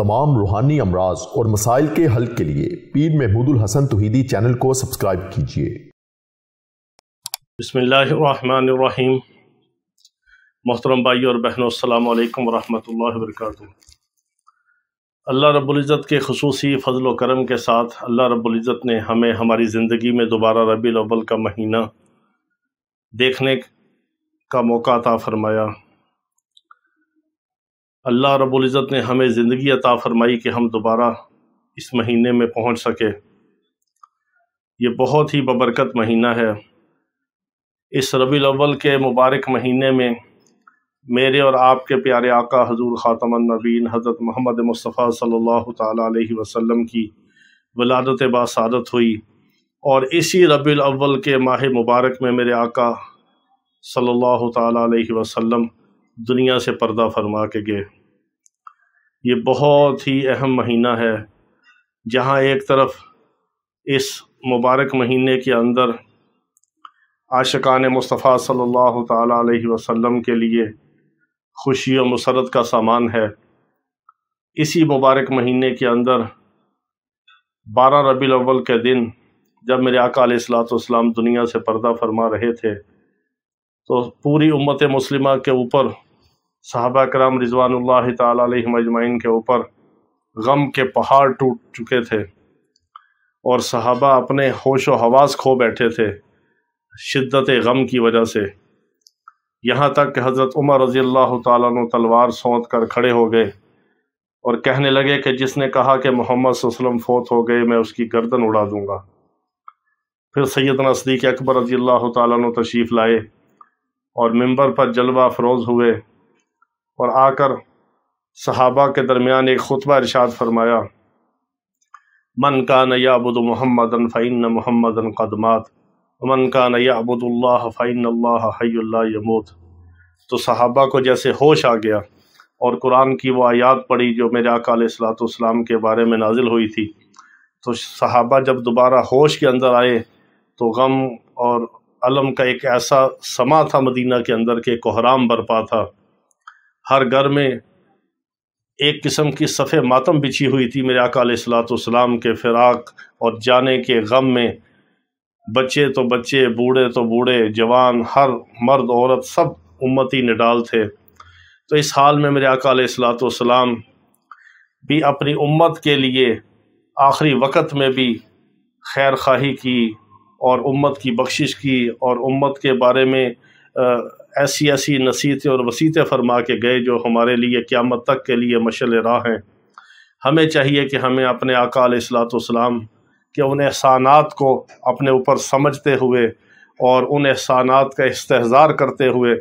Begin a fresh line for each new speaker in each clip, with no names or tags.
तमाम रूहानी अमराज और मसाइल के हल के लिए पीर महमूद हसन तोहीदी चैनल को सब्सक्राइब कीजिए बसमीम मोहतरम भाई और बहनों अल्लाम वरहमल वर्क अल्लाह रबुल्ज़त के खसूसी फ़जल करम के साथ अल्लाह रबुल्ज़त ने हमें हमारी ज़िंदगी में दोबारा रबी अव्वल का महीना देखने का मौका था फरमाया अल्लाह रबुल्ज़त ने हमें ज़िंदगी अता फरमाई कि हम दोबारा इस महीने में पहुंच सके ये बहुत ही बबरकत महीना है इस रबी अव्वल के मुबारक महीने में मेरे और आपके प्यारे आका हजूर ख़ातमन नबीन हज़रत मोहम्मद मुस्तफ़ा सल्लल्लाहु अलैहि वसल्लम की वलादत बासादत हुई और इसी रबी अव्वल के माह मुबारक में मेरे आका सल्लल्लाहु अलैहि वसल्लम दुनिया से पर्दा फरमा के गए ये बहुत ही अहम महीना है जहाँ एक तरफ इस मुबारक महीने के अंदर आशकान मुस्तफ़ा सल्लल्लाहु अलैहि वसल्लम के लिए खुशी और मसरत का सामान है इसी मुबारक महीने के अंदर बारह रबी अव्वल के दिन जब मेरे आका सलाम दुनिया से पर्दा फरमा रहे थे तो पूरी उम्मत मुस्लिमा के ऊपर साहबा कराम रिजवान तजमाइन के ऊपर गम के पहाड़ टूट चुके थे और सहाबा अपने होश व हवास खो बैठे थे शिद्दत गम की वजह से यहाँ तक कि हज़रत उमर रज़ी अल्लाह तलवार सौंत कर खड़े हो गए और कहने लगे कि जिसने कहा कि मोहम्मद वसलम फोत हो गए मैं उसकी गर्दन उड़ा दूँगा फिर सैदना सदीक अकबर रज़ी अल्लाह तशरीफ़ लाए और मंबर पर जलवा फरोज़ हुए और आकर सहाबा के दरमियान एक खुतबा इरशाद फरमाया मन का नयाबुद मोहम्मद फ़ैन मोहम्मद कदमात मन का नयाबुदल्ला फ़ैन हयल्ला तो सहाबा को जैसे होश आ गया और कुरान की वो आयात पड़ी जो मेरे अकालसलाम के बारे में नाजिल हुई थी तो सहाबा जब दोबारा होश के अंदर आए तो गम और अलम का एक ऐसा समा था मदीना के अंदर के कोहराम बरपा था हर घर में एक किस्म की सफ़े मातम बिछी हुई थी मेरे आका सलाम के फ़िराक और जाने के गम में बच्चे तो बच्चे बूढ़े तो बूढ़े जवान हर मर्द औरत सब उम्मती निडाल थे तो इस हाल में मेरे आका सलाम भी अपनी उम्मत के लिए आखिरी वक़्त में भी खैर खाही की और उम्मत की बख्शिश की और उम्मत के बारे में आ, ऐसी ऐसी नसीहतें और वसीतें फरमा के गए जो हमारे लिए क़्यामत तक के लिए मशल राह हैं हमें चाहिए कि हमें अपने असलात सलाम के उन एहसानात को अपने ऊपर समझते हुए और उन एहसानात का इस्तेजार करते हुए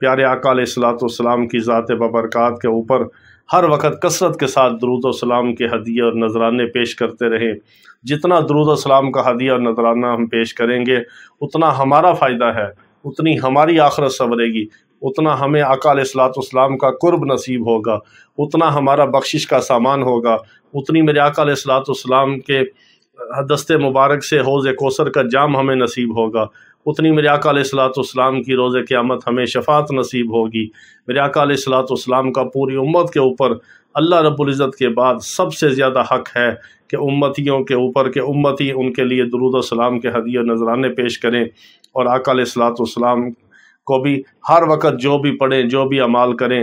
प्यारे असलात सलाम की ज़ात बबरक़ात के ऊपर हर वक्त कसरत के साथ दरुद सलाम के हदिये और नजराने पेश करते रहें जितना दरुद सलाम का हदिया और नजराना हम पेश करेंगे उतना हमारा फ़ायदा है उतनी हमारी आखरत संवरेगी उतना हमें अकाल सलातम का कुर्ब नसीब होगा उतना हमारा बख्शिश का सामान होगा उतनी मेरे अकाल सलातम के दस्ते मुबारक से हौज़ कोसर का जाम हमें नसीब होगा उतनी मेरे अकालसलातम की रोज़ क़्यामत हमें शफात नसीब होगी मेरे अकालसलातम का पूरी उम्मत के ऊपर अल्लाह रबुल्ज़त के बाद सबसे ज़्यादा हक़ है कि उम्मतियों के ऊपर के उम्मती उनके लिए दरुद सलाम के हदीय नजराने पेश करें और अकालसलातम को भी हर वक्त जो भी पढ़ें जो भी अमाल करें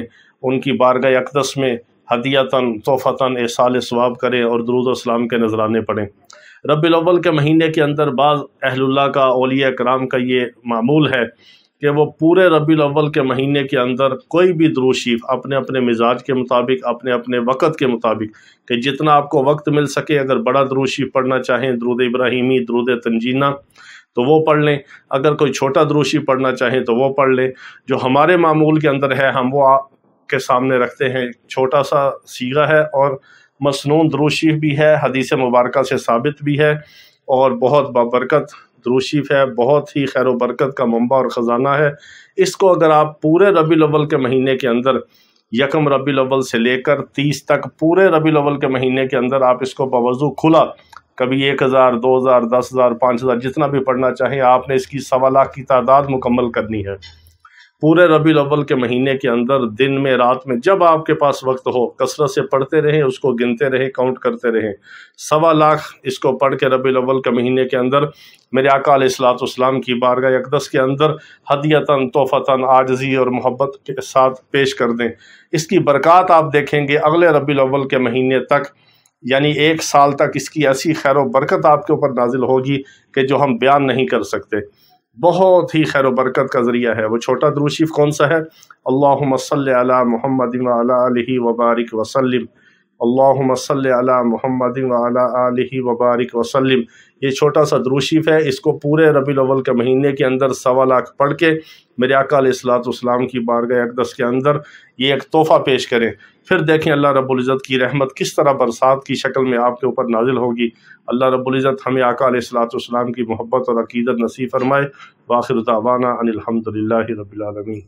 उनकी बारगा अकदस में हदीयता तोहफ़ता एसाल स्वाब करें और दरुद्लाम के नजराने पढ़ें रबी अव्वल के महीने के अंदर बाज़ अहलुल्ला का ओलिया कराम का ये मामूल है कि वो पूरे रबी अव्वल के महीने के अंदर कोई भी द्रूशीफ अपने अपने मिजाज के मुताबिक अपने अपने वक़्त के मुताबिक कि जितना आपको वक्त मिल सके अगर बड़ा द्रूशीफ पढ़ना चाहें दरुद इब्राहिमी दरुद तंजीना तो वो पढ़ लें अगर कोई छोटा द्रूशी पढ़ना चाहें तो वो पढ़ लें जो हमारे मामूल के अंदर है हम वो आपके सामने रखते हैं छोटा सा सीगा है और मसनून द्रोशीफ भी है हदीस मुबारक से साबित भी है और बहुत बाबरकत द्रोशीफ है बहुत ही खैर बरकत का मंबा और ख़जाना है इसको अगर आप पूरे रबी अवल के महीने के अंदर यकम रबी अवल से लेकर तीस तक पूरे रबी अवल के महीने के अंदर आप इसको बावजू खुला कभी एक हज़ार दो हज़ार दस हज़ार पाँच हज़ार जितना भी पढ़ना चाहें आपने इसकी सवा लाख की तादाद मुकम्मल करनी है पूरे रबी अव्वल के महीने के अंदर दिन में रात में जब आपके पास वक्त हो कसरत से पढ़ते रहें उसको गिनते रहें काउंट करते रहें सवा लाख इसको पढ़ के रबी अव्वल के महीने के अंदर मेरे अकाल इस्लाम की बारगाह अकदस के अंदर हदीयता तोहफ़ता आजजी और मोहब्बत के साथ पेश कर दें इसकी बरक़ात आप देखेंगे अगले रबी अव्वल के महीने तक यानी एक साल तक इसकी ऐसी खैर बरकत आपके ऊपर नाजिल होगी कि जो हम बयान नहीं कर सकते बहुत ही खैर बरकत का ज़रिया है वो छोटा द्रूशीफ कौन सा है अल्लाह सल मोहम्मद वबारक वसलम अल्लाम सल अला वबारक वसलम ये छोटा सा द्रूशीफ है इसको पूरे रबी अव्वल के महीने के अंदर सवा लाख पढ़ के मेरे अकालसलातम की बारगाह अकदस के अंदर ये एक तोहफ़ा पेश करें फिर देखें अल्लाह रब्ज़त की रहमत किस तरह बरसात की शक्ल में आपके ऊपर नाजिल होगी अल्लाह रब्ज़त हमें अकालसलातम की मोहब्बत और अकीदत नसीब फरमाए वाखिर तावाना अनिलहमदिल्ला रबीआलमी